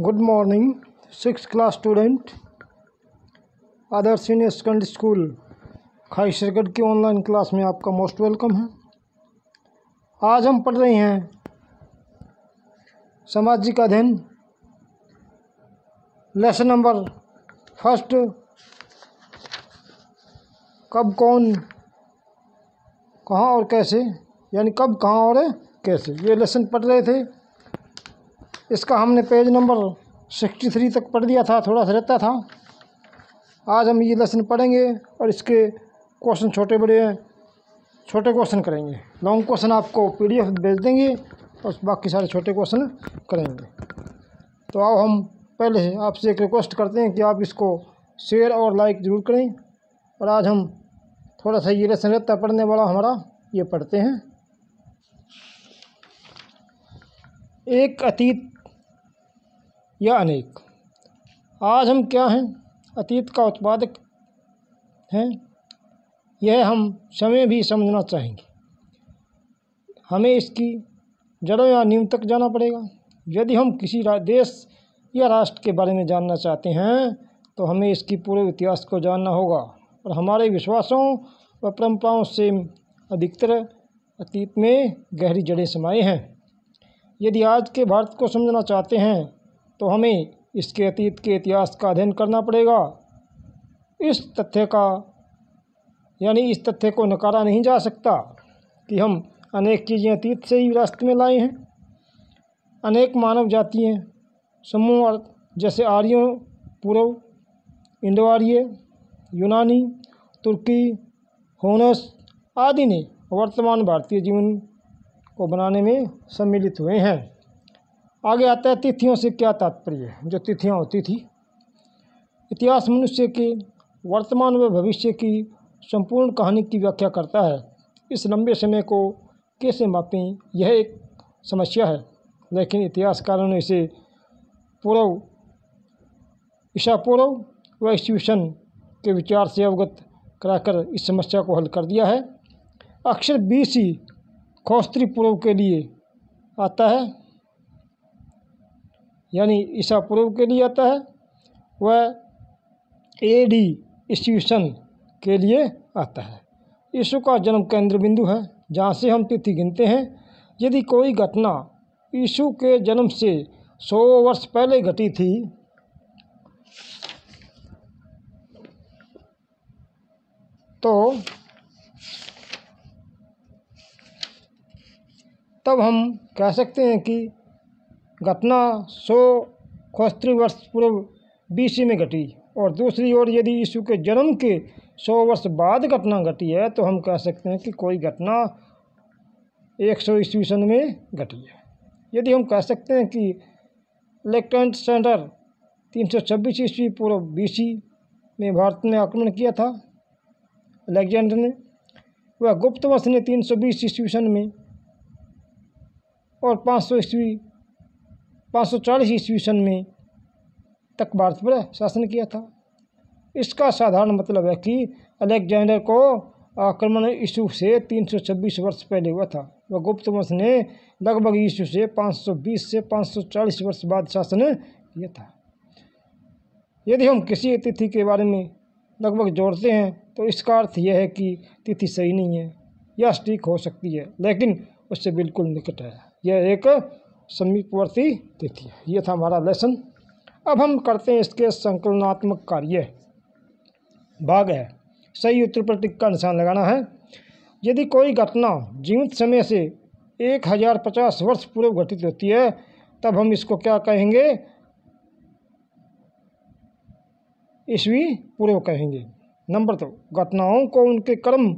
good morning six class student Adarsh senior secondary school खाई सरकट की ऑनलाइन क्लास में आपका मोस्ट वेलकम है आज हम पढ़ रहे हैं सामाजिक अध्ययन लेसन नंबर फर्स्ट कब कौन कहाँ और कैसे यानी कब कहाँ और कैसे ये लेसन पढ़ रहे थे इसका हमने पेज नंबर सिक्सटी थ्री तक पढ़ दिया था थोड़ा सा रहता था आज हम ये लेसन पढ़ेंगे और इसके क्वेश्चन छोटे बड़े छोटे क्वेश्चन करेंगे लॉन्ग क्वेश्चन आपको पीडीएफ भेज देंगे और बाकी सारे छोटे क्वेश्चन करेंगे तो आओ हम पहले आपसे एक रिक्वेस्ट करते हैं कि आप इसको शेयर और लाइक ज़रूर करें और आज हम थोड़ा सा ये लेसन रहता पढ़ने वाला हमारा ये पढ़ते हैं एक अतीत या अनेक आज हम क्या हैं अतीत का उत्पादक हैं यह हम समय भी समझना चाहेंगे हमें इसकी जड़ों या नीम तक जाना पड़ेगा यदि हम किसी देश या राष्ट्र के बारे में जानना चाहते हैं तो हमें इसकी पूरे इतिहास को जानना होगा और हमारे विश्वासों व परंपराओं से अधिकतर अतीत में गहरी जड़ें समाये हैं यदि आज के भारत को समझना चाहते हैं तो हमें इसके अतीत के इतिहास का अध्ययन करना पड़ेगा इस तथ्य का यानी इस तथ्य को नकारा नहीं जा सकता कि हम अनेक चीज़ें अतीत से ही विरासत में लाए हैं अनेक मानव जातियाँ समूह जैसे आर्यों पूर्व इंडो आर्य यूनानी तुर्की होनस आदि ने वर्तमान भारतीय जीवन को बनाने में सम्मिलित हुए हैं आगे आता है तिथियों से क्या तात्पर्य है जो तिथियाँ होती थी इतिहास मनुष्य के वर्तमान व भविष्य की संपूर्ण कहानी की व्याख्या करता है इस लंबे समय को कैसे मापें यह एक समस्या है लेकिन इतिहासकारों ने इसे पूर्व ईशा पूर्व व ईस्वीसन के विचार से अवगत कराकर इस समस्या को हल कर दिया है अक्षर बी सी खोस्त्री पूर्व के लिए आता है यानी ईसा पूर्व के लिए आता है वह ए डी ईस्वीसन के लिए आता है यीशु का जन्म केंद्र बिंदु है जहाँ से हम तिथि गिनते हैं यदि कोई घटना यीशु के जन्म से सौ वर्ष पहले घटी थी तो तब हम कह सकते हैं कि घटना सौ खोस्त्री वर्ष पूर्व बीसी में घटी और दूसरी ओर यदि यीशु के जन्म के सौ वर्ष बाद घटना घटी है तो हम कह सकते हैं कि कोई घटना एक सौ ईस्वी सन में घटी है यदि हम कह सकते हैं कि लेफ्टिनेंट सेंटर तीन सौ छब्बीस ईस्वी पूर्व बी में भारत ने आक्रमण किया था अलेक्जेंडर ने वह गुप्त वंश ने तीन सौ बीस ईस्वी सन में और पाँच सौ ईस्वी पाँच सौ चालीस ईस्वी सन में तक भारत पर शासन किया था इसका साधारण मतलब है कि अलेक्जेंडर को आक्रमण ईशु से 326 वर्ष पहले हुआ था वह गुप्त वंश ने लगभग ईशु से 520 से 540 वर्ष बाद शासन किया था यदि हम किसी तिथि के बारे में लगभग जोड़ते हैं तो इसका अर्थ यह है कि तिथि सही नहीं है यह सटीक हो सकती है लेकिन उससे बिल्कुल निकट है यह एक समीपवर्ती तिथि ये था हमारा लेसन अब हम करते हैं इसके संकलनात्मक कार्य भाग है सही उत्तर पर टिक का निशान लगाना है यदि कोई घटना जीवित समय से एक हजार पचास वर्ष पूर्व घटित होती है तब हम इसको क्या कहेंगे ईस्वी पूर्व कहेंगे नंबर दो तो, घटनाओं को उनके कर्म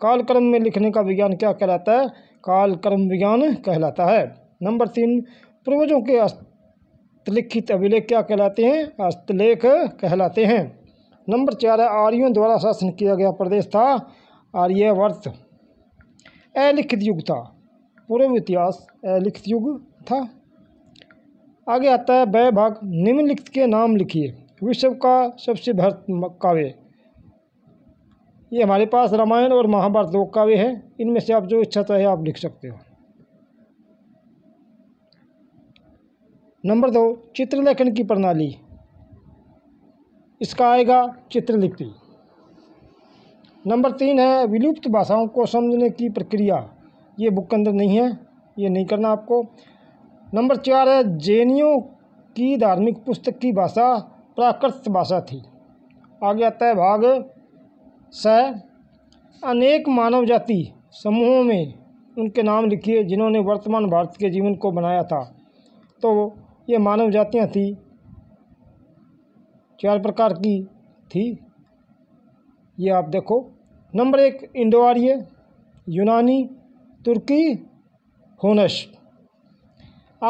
कालक्रम में लिखने का विज्ञान क्या कहलाता है कालक्रम विज्ञान कहलाता है नंबर तीन पूर्वजों के हस्तलिखित अभिलेख क्या कहलाते हैं हस्तलेख कहलाते हैं नंबर चार है आर्यों द्वारा शासन किया गया प्रदेश था आर्यवर्त अलिखित युग था पूर्व इतिहास अलिखित युग था आगे आता है वह भाग निम्नलिखित के नाम लिखिए विश्व का सबसे भरत काव्य ये हमारे पास रामायण और महाभारत लोक काव्य है इनमें से आप जो इच्छा चाहे आप लिख सकते हो नंबर दो चित्रलेखन की प्रणाली इसका आएगा चित्रलिपि नंबर तीन है विलुप्त भाषाओं को समझने की प्रक्रिया ये बुक के अंदर नहीं है ये नहीं करना आपको नंबर चार है जैनियों की धार्मिक पुस्तक की भाषा प्राकृत भाषा थी आगे आता है भाग स अनेक मानव जाति समूहों में उनके नाम लिखिए जिन्होंने वर्तमान भारत के जीवन को बनाया था तो ये मानव जातियाँ थी चार प्रकार की थी ये आप देखो नंबर एक इंडो आर्य यूनानी तुर्की होनश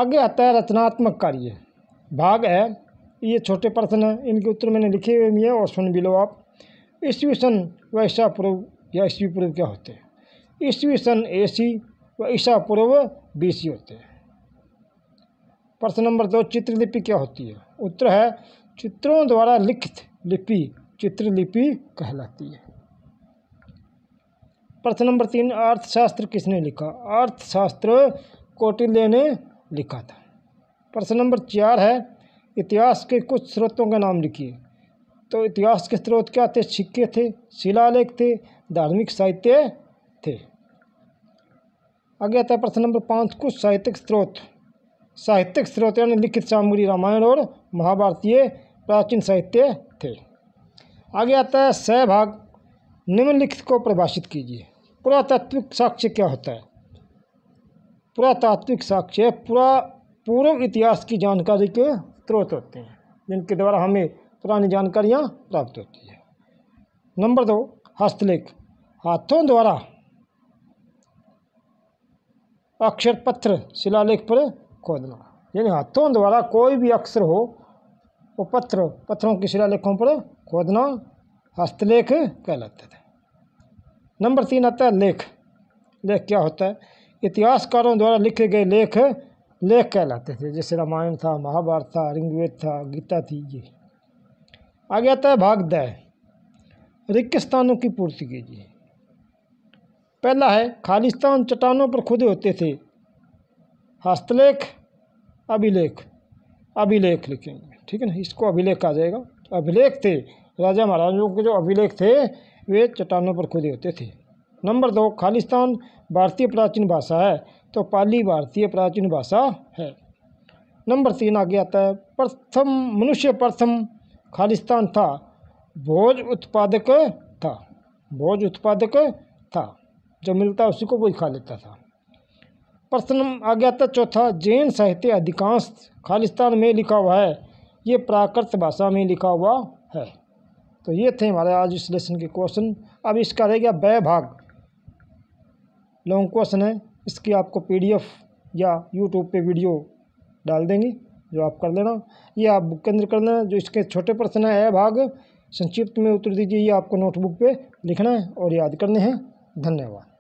आगे आता है रचनात्मक कार्य भाग है ये छोटे प्रश्न हैं इनके उत्तर मैंने लिखे हुए भी हैं और सुन भी लो आप ईस्वी सन व ईसा पूर्व या ईस्वी पूर्व क्या होते हैं ईस्वी सन ए सी व ईसा पूर्व बी सी होते हैं प्रश्न नंबर दो चित्रलिपि क्या होती है उत्तर है चित्रों द्वारा लिखित लिपि चित्रलिपि कहलाती है प्रश्न नंबर तीन अर्थशास्त्र किसने लिखा अर्थशास्त्र कोटिल्य ने लिखा था प्रश्न नंबर चार है इतिहास के कुछ स्रोतों का नाम लिखिए तो इतिहास के स्रोत क्या थे सिक्के थे शिलालेख थे धार्मिक साहित्य थे आगे आता है प्रश्न नंबर पाँच कुछ साहित्यिक स्रोत साहित्यिक स्रोत यानी लिखित सामग्री रामायण और महाभारतीय प्राचीन साहित्य थे आगे आता है सहभाग निम्नलिखित को परिभाषित कीजिए पुरातात्विक साक्ष्य क्या होता है पुरातात्विक साक्ष्य पूरा पूर्व इतिहास की जानकारी के स्रोत होते हैं जिनके द्वारा हमें पुरानी जानकारियाँ प्राप्त होती है नंबर दो हस्तलेख हाथों द्वारा अक्षर पत्र शिलालेख पर खोदना यानी हाथों द्वारा कोई भी अक्षर हो वो पत्थर पत्थरों के शिलालेखों पर खोदना हस्तलेख कहलाते थे नंबर तीन आता है लेख लेख क्या होता है इतिहासकारों द्वारा लिखे गए लेख लेख कहलाते थे जैसे रामायण था महाभारत था ऋग्वेद था गीता थी ये आगे आता है भाग दय रिक्त स्थानों की पूर्ति कीजिए पहला है खालिस्तान चट्टानों पर खुदे होते थे हस्तलेख अभिलेख अभिलेख लिखेंगे ठीक है ना इसको अभिलेख कहा जाएगा तो अभिलेख थे राजा महाराजों के जो अभिलेख थे वे चट्टानों पर खुदे होते थे नंबर दो खालिस्तान भारतीय प्राचीन भाषा है तो पाली भारतीय प्राचीन भाषा है नंबर तीन आगे आता है प्रथम मनुष्य प्रथम खालिस्तान था भोज उत्पादक था भोज उत्पादक था जो मिलता उसी को वही खा लेता था प्रश्न आ गया था चौथा जैन साहित्य अधिकांश खालिस्तान में लिखा हुआ है ये प्राकृत भाषा में लिखा हुआ है तो ये थे हमारे आज इस लेसन के क्वेश्चन अब इसका रह गया वह भाग लॉन्ग क्वेश्चन है इसकी आपको पीडीएफ या यूट्यूब पे वीडियो डाल देंगे जो आप कर लेना ये आप बुक के अंदर लेना जो इसके छोटे प्रश्न है भाग संक्षिप्त में उत्तर दीजिए ये आपको नोटबुक पे लिखना है और याद करने हैं धन्यवाद